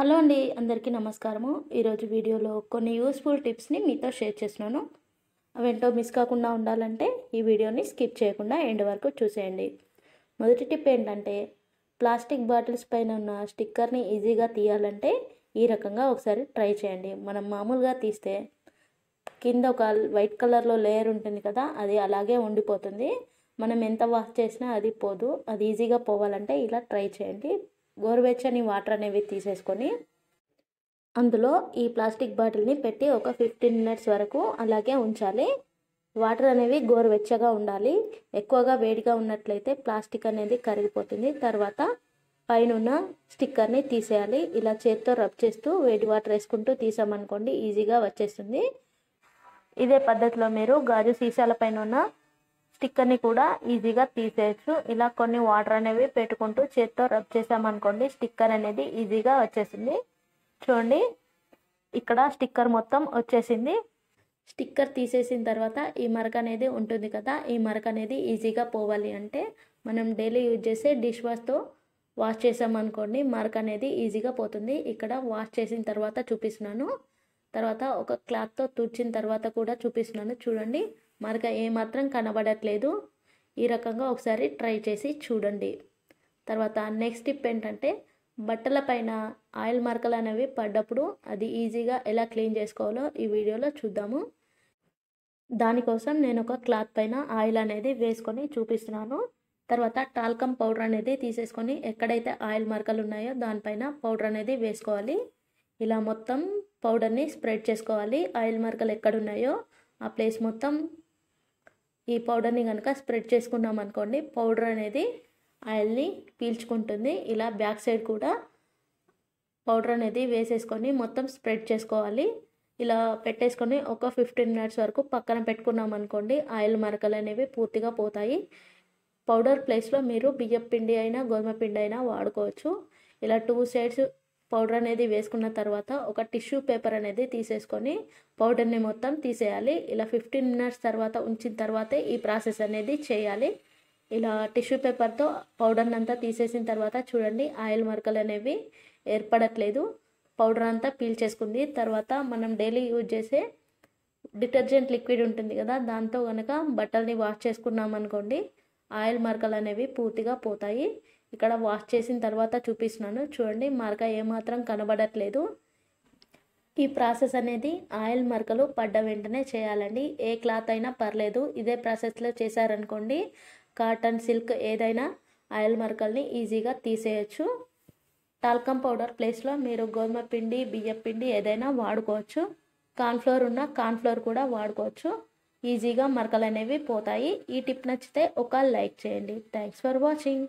hello అండి అందరికీ నమస్కారము ఈరోజు వీడియోలో కొన్ని యూస్ఫుల్ టిప్స్ని మీతో షేర్ చేస్తున్నాను అవేంటో మిస్ కాకుండా ఉండాలంటే ఈ వీడియోని స్కిప్ చేయకుండా ఎండ్ వరకు చూసేయండి మొదటి టిప్ ఏంటంటే ప్లాస్టిక్ బాటిల్స్ పైన ఉన్న స్టిక్కర్ని ఈజీగా తీయాలంటే ఈ రకంగా ఒకసారి ట్రై చేయండి మనం మామూలుగా తీస్తే కింద ఒక వైట్ కలర్లో లేయర్ ఉంటుంది కదా అది అలాగే ఉండిపోతుంది మనం ఎంత వాష్ చేసినా అది పోదు అది ఈజీగా పోవాలంటే ఇలా ట్రై చేయండి గోరువెచ్చని వాటర్ అనేవి తీసేసుకొని అందులో ఈ ప్లాస్టిక్ బాటిల్ని పెట్టి ఒక ఫిఫ్టీన్ మినిట్స్ వరకు అలాగే ఉంచాలి వాటర్ అనేవి గోరువెచ్చగా ఉండాలి ఎక్కువగా వేడిగా ఉన్నట్లయితే ప్లాస్టిక్ అనేది కరిగిపోతుంది తర్వాత పైన స్టిక్కర్ని తీసేయాలి ఇలా చేత్తో రబ్ చేస్తూ వేడి వాటర్ వేసుకుంటూ తీసామనుకోండి ఈజీగా వచ్చేస్తుంది ఇదే పద్ధతిలో మీరు గాజు సీసాల పైన ఉన్న స్టిక్కర్ని కూడా ఈజీగా తీసేయచ్చు ఇలా కొన్ని వాటర్ అనేవి పెట్టుకుంటూ చేత్తో రబ్ చేసామనుకోండి స్టిక్కర్ అనేది ఈజీగా వచ్చేసింది చూడండి ఇక్కడ స్టిక్కర్ మొత్తం వచ్చేసింది స్టిక్కర్ తీసేసిన తర్వాత ఈ మరక అనేది ఉంటుంది కదా ఈ మరక అనేది ఈజీగా పోవాలి అంటే మనం డైలీ యూజ్ చేసే డిష్ వాష్తో వాష్ చేసామనుకోండి మరక అనేది ఈజీగా పోతుంది ఇక్కడ వాష్ చేసిన తర్వాత చూపిస్తున్నాను తర్వాత ఒక క్లాత్తో తుడిచిన తర్వాత కూడా చూపిస్తున్నాను చూడండి మరక ఏమాత్రం కనబడట్లేదు ఈ రకంగా ఒకసారి ట్రై చేసి చూడండి తర్వాత నెక్స్ట్ టిప్ ఏంటంటే బట్టల పైన ఆయిల్ మరకలు అనేవి పడ్డప్పుడు అది ఈజీగా ఎలా క్లీన్ చేసుకోవాలో ఈ వీడియోలో చూద్దాము దానికోసం నేను ఒక క్లాత్ పైన ఆయిల్ అనేది వేసుకొని చూపిస్తున్నాను తర్వాత టాల్కమ్ పౌడర్ అనేది తీసేసుకొని ఎక్కడైతే ఆయిల్ మరకలు ఉన్నాయో దానిపైన పౌడర్ అనేది వేసుకోవాలి ఇలా మొత్తం పౌడర్ని స్ప్రెడ్ చేసుకోవాలి ఆయిల్ మరకలు ఎక్కడున్నాయో ఆ ప్లేస్ మొత్తం ఈ పౌడర్ని కనుక స్ప్రెడ్ చేసుకున్నాం అనుకోండి పౌడర్ అనేది ఆయిల్ని పీల్చుకుంటుంది ఇలా బ్యాక్ సైడ్ కూడా పౌడర్ అనేది వేసేసుకొని మొత్తం స్ప్రెడ్ చేసుకోవాలి ఇలా పెట్టేసుకొని ఒక ఫిఫ్టీన్ మినిట్స్ వరకు పక్కన పెట్టుకున్నాం అనుకోండి ఆయిల్ మరకలు అనేవి పూర్తిగా పోతాయి పౌడర్ ప్లేస్లో మీరు బియ్యం పిండి అయినా గోధుమ పిండి అయినా వాడుకోవచ్చు ఇలా టూ సైడ్స్ పౌడర్ అనేది వేసుకున్న తర్వాత ఒక టిష్యూ పేపర్ అనేది తీసేసుకొని పౌడర్ని మొత్తం తీసేయాలి ఇలా ఫిఫ్టీన్ మినిట్స్ తర్వాత ఉంచిన తర్వాతే ఈ ప్రాసెస్ అనేది చేయాలి ఇలా టిష్యూ పేపర్తో పౌడర్ని అంతా తీసేసిన తర్వాత చూడండి ఆయిల్ మరకలు అనేవి ఏర్పడట్లేదు పౌడర్ అంతా పీల్ చేసుకుంది తర్వాత మనం డైలీ యూజ్ చేసే డిటర్జెంట్ లిక్విడ్ ఉంటుంది కదా దాంతో కనుక బట్టల్ని వాష్ చేసుకున్నాం అనుకోండి ఆయిల్ మరకలు అనేవి పూర్తిగా పోతాయి ఇక్కడ వాష్ చేసిన తర్వాత చూపిస్తున్నాను చూడండి మరక ఏమాత్రం కనబడట్లేదు ఈ ప్రాసెస్ అనేది ఆయిల్ మరకలు పడ్డ వెంటనే చేయాలండి ఏ క్లాత్ అయినా పర్లేదు ఇదే ప్రాసెస్లో చేశారనుకోండి కాటన్ సిల్క్ ఏదైనా ఆయిల్ మరకల్ని ఈజీగా తీసేయచ్చు టాల్కమ్ పౌడర్ ప్లేస్లో మీరు గోధుమ పిండి బియ్యం పిండి ఏదైనా వాడుకోవచ్చు కార్న్ఫ్లోర్ ఉన్న కార్న్ఫ్లోర్ కూడా వాడుకోవచ్చు ఈజీగా మరకలు అనేవి పోతాయి ఈ టిప్ నచ్చితే ఒక లైక్ చేయండి థ్యాంక్స్ ఫర్ వాచింగ్